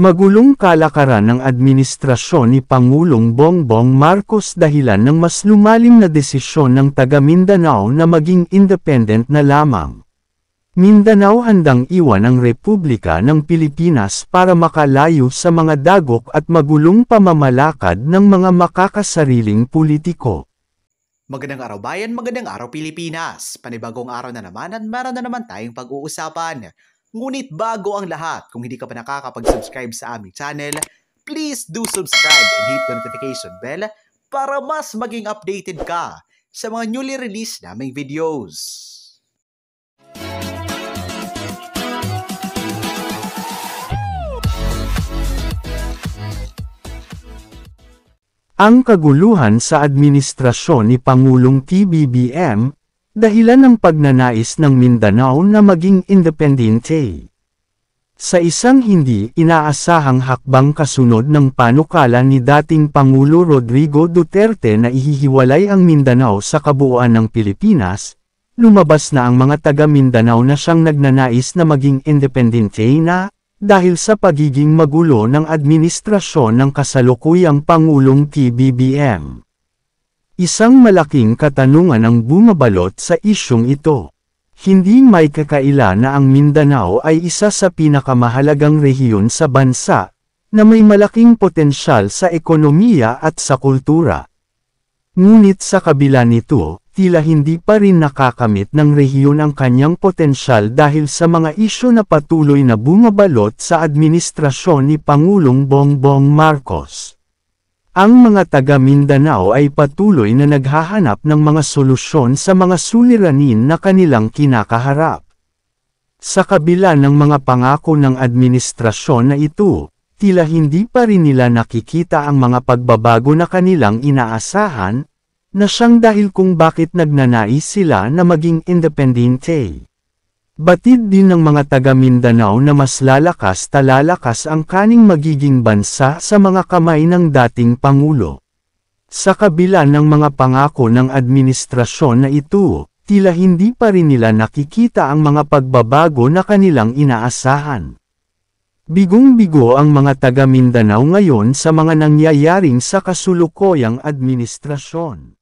Magulong kalakaran ng administrasyon ni Pangulong Bongbong Marcos dahilan ng mas lumalim na desisyon ng taga Mindanao na maging independent na lamang. Mindanao handang iwan ang Republika ng Pilipinas para makalayo sa mga dagok at magulong pamamalakad ng mga makakasariling politiko. Magandang araw bayan, magandang araw Pilipinas. Panibagong araw na naman at meron na naman tayong pag-uusapan. Ngunit bago ang lahat, kung hindi ka pa nakakapag-subscribe sa aming channel, please do subscribe and hit the notification bell para mas maging updated ka sa mga newly released naming videos. Ang kaguluhan sa administrasyon ni Pangulong PBBM, dahilan ng pagnanais ng Mindanao na maging independente. Sa isang hindi inaasahang hakbang kasunod ng panukala ni dating Pangulo Rodrigo Duterte na ihihiwalay ang Mindanao sa kabuuan ng Pilipinas, lumabas na ang mga taga Mindanao na siyang nagnanais na maging independente na, dahil sa pagiging magulo ng administrasyon ng kasalukuyang Pangulong TBBM. Isang malaking katanungan ang bumabalot sa isyong ito. Hindi may kakaila na ang Mindanao ay isa sa pinakamahalagang rehiyon sa bansa, na may malaking potensyal sa ekonomiya at sa kultura. Ngunit sa kabila nito, tila hindi pa rin nakakamit ng rehiyon ang kanyang potensyal dahil sa mga isyo na patuloy na bumabalot sa administrasyon ni Pangulong Bongbong Marcos. Ang mga taga Mindanao ay patuloy na naghahanap ng mga solusyon sa mga suliranin na kanilang kinakaharap. Sa kabila ng mga pangako ng administrasyon na ito, tila hindi pa rin nila nakikita ang mga pagbabago na kanilang inaasahan, na siyang dahil kung bakit nagnanais sila na maging independente. Batid din ng mga taga Mindanao na mas lalakas talalakas ang kaning magiging bansa sa mga kamay ng dating Pangulo. Sa kabila ng mga pangako ng administrasyon na ito, tila hindi pa rin nila nakikita ang mga pagbabago na kanilang inaasahan. Bigong-bigo ang mga taga Mindanao ngayon sa mga nangyayaring sa kasulukuyang administrasyon.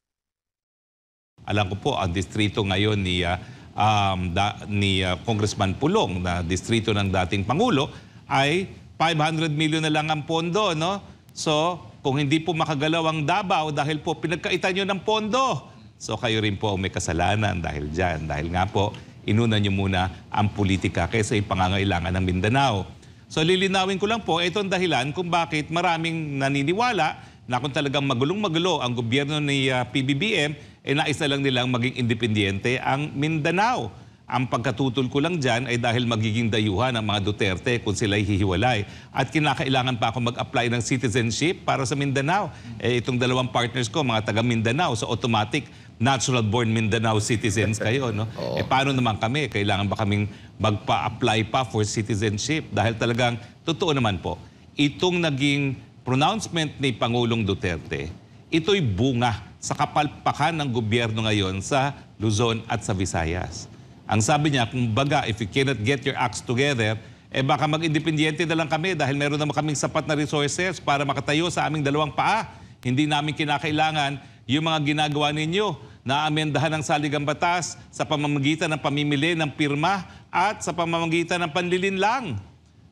Alam ko po, ang distrito ngayon ni uh, um, da, ni uh, Congressman Pulong na distrito ng dating Pangulo ay 500 million na lang ang pondo. No? So kung hindi po makagalaw ang Davao dahil po pinagkaitan nyo ng pondo, so kayo rin po may kasalanan dahil dyan. Dahil nga po, inuna nyo muna ang politika kaysa ipangangailangan ng Mindanao. So lilinawin ko lang po, itong dahilan kung bakit maraming naniniwala na kung talagang magulong-magulo ang gobyerno ni uh, PBBM, eh nais lang nilang maging independyente ang Mindanao. Ang pagkatutol ko lang dyan ay dahil magiging dayuhan ng mga Duterte kung sila'y hihiwalay. At kinakailangan pa ako mag-apply ng citizenship para sa Mindanao. Eh, itong dalawang partners ko, mga taga Mindanao, so automatic natural born Mindanao citizens kayo, no? Eh paano naman kami? Kailangan ba kaming magpa-apply pa for citizenship? Dahil talagang, totoo naman po, itong naging pronouncement ni Pangulong Duterte, ito'y bunga sa kapalpakan ng gobyerno ngayon sa Luzon at sa Visayas. Ang sabi niya, kung baga, if you cannot get your acts together, eh baka mag-independyente na lang kami dahil meron naman kaming sapat na resources para makatayo sa aming dalawang paa. Hindi namin kinakailangan yung mga ginagawa ninyo na amendahan ng saligang batas sa pamamagitan ng pamimili ng pirma at sa pamamagitan ng panlilinlang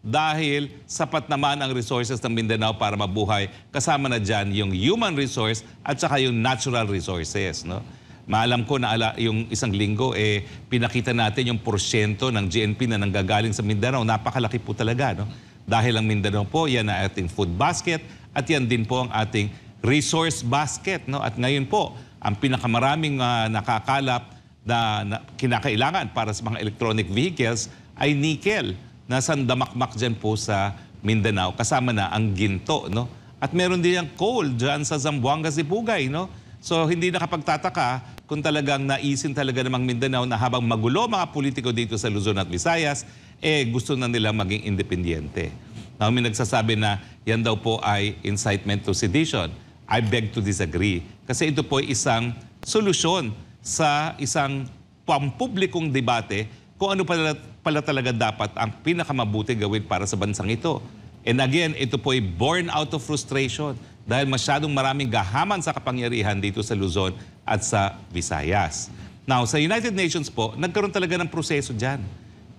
dahil sapat naman ang resources ng Mindanao para mabuhay. Kasama na dyan yung human resource at saka yung natural resources. No? Maalam ko na ala, yung isang linggo, eh, pinakita natin yung porsyento ng GNP na nanggagaling sa Mindanao. Napakalaki po talaga. No? Dahil ang Mindanao po, yan ang ating food basket at yan din po ang ating resource basket. No? At ngayon po, ang pinakamaraming uh, nakakalap na, na kinakailangan para sa mga electronic vehicles ay nickel nasa damakmak dyan po sa Mindanao, kasama na ang ginto, no? At meron din ang coal dyan sa Zamboanga, Sipugay, no? So hindi nakapagtataka kung talagang naisin talaga namang Mindanao na habang magulo mga politiko dito sa Luzon at Visayas, eh gusto na nila maging independyente. Now, may nagsasabi na yan daw po ay incitement to sedition. I beg to disagree. Kasi ito po ay isang solusyon sa isang pampublikong debate kung ano pala pala talaga dapat ang pinakamabuti gawin para sa bansang ito. And again, ito po ay born out of frustration dahil masyadong maraming gahaman sa kapangyarihan dito sa Luzon at sa Visayas. Now, sa United Nations po, nagkaroon talaga ng proseso dyan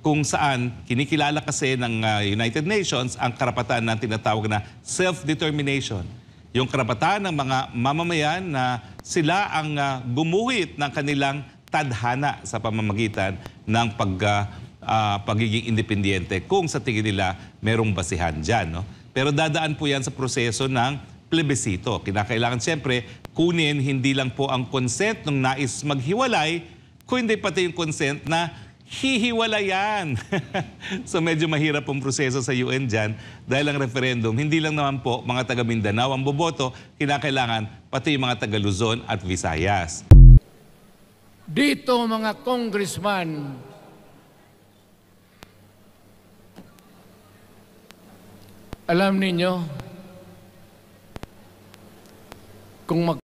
kung saan kinikilala kasi ng ah, United Nations ang karapatan ng tinatawag na self-determination. Yung karapatan ng mga mamamayan na sila ang ah, gumuhit ng kanilang tadhana sa pamamagitan ng pag ah, uh, pagiging independiente kung sa tingin nila merong basihan dyan. No? Pero dadaan po yan sa proseso ng plebisito. Kinakailangan siyempre kunin hindi lang po ang consent ng nais maghiwalay, kundi pati yung consent na hihiwalayan. so medyo mahirap pong proseso sa UN dyan dahil ang referendum, hindi lang naman po mga taga Mindanao ang boboto, kinakailangan pati yung mga taga Luzon at Visayas. Dito mga congressman, Alam ninyo, kung mag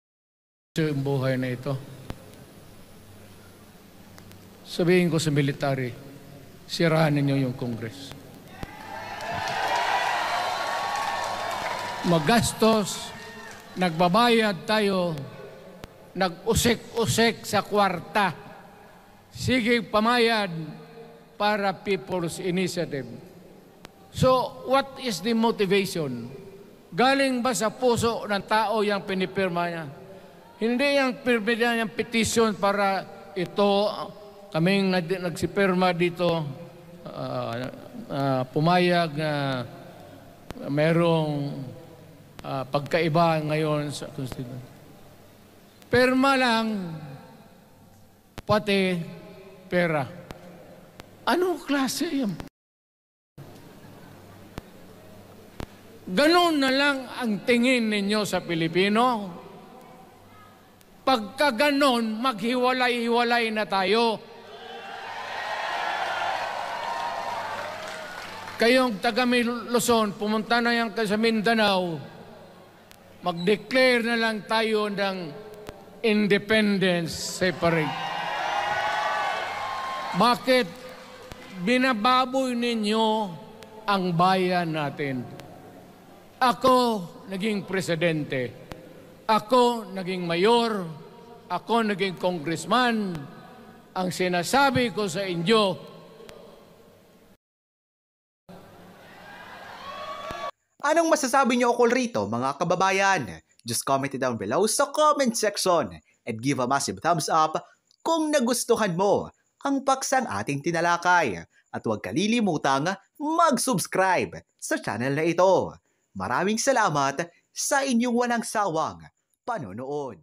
yung buhay na ito, sabihin ko sa military, sirahan ninyo yung Congress. Magastos, nagbabayad tayo, nag-usik-usik sa kwarta. Sige, pamayad para People's Initiative. So, what is the motivation? Galing ba sa puso ng tao yung pinipirma niya? Hindi yung pirma niya yung petition para ito, kaming nagsipirma dito, uh, uh, pumayag na uh, merong uh, pagkaiba ngayon sa Constitution. Pirma lang, pati pera. Anong klase yan? Ganon na lang ang tingin ninyo sa Pilipino. Pagka ganon, maghiwalay-hiwalay na tayo. Kayong taga Luzon, pumunta na yan sa Mindanao, mag-declare na lang tayo ng independence separate. Bakit binababoy ninyo ang bayan natin? Ako naging presidente. Ako naging mayor. Ako naging congressman. Ang sinasabi ko sa inyo, Anong masasabi niyo ukol rito mga kababayan? Just comment it down below sa comment section and give a massive thumbs up kung nagustuhan mo ang paksang ating tinalakay. At huwag kalilimutang mag-subscribe sa channel na ito. Maraming salamat sa inyong walang sawang panonood.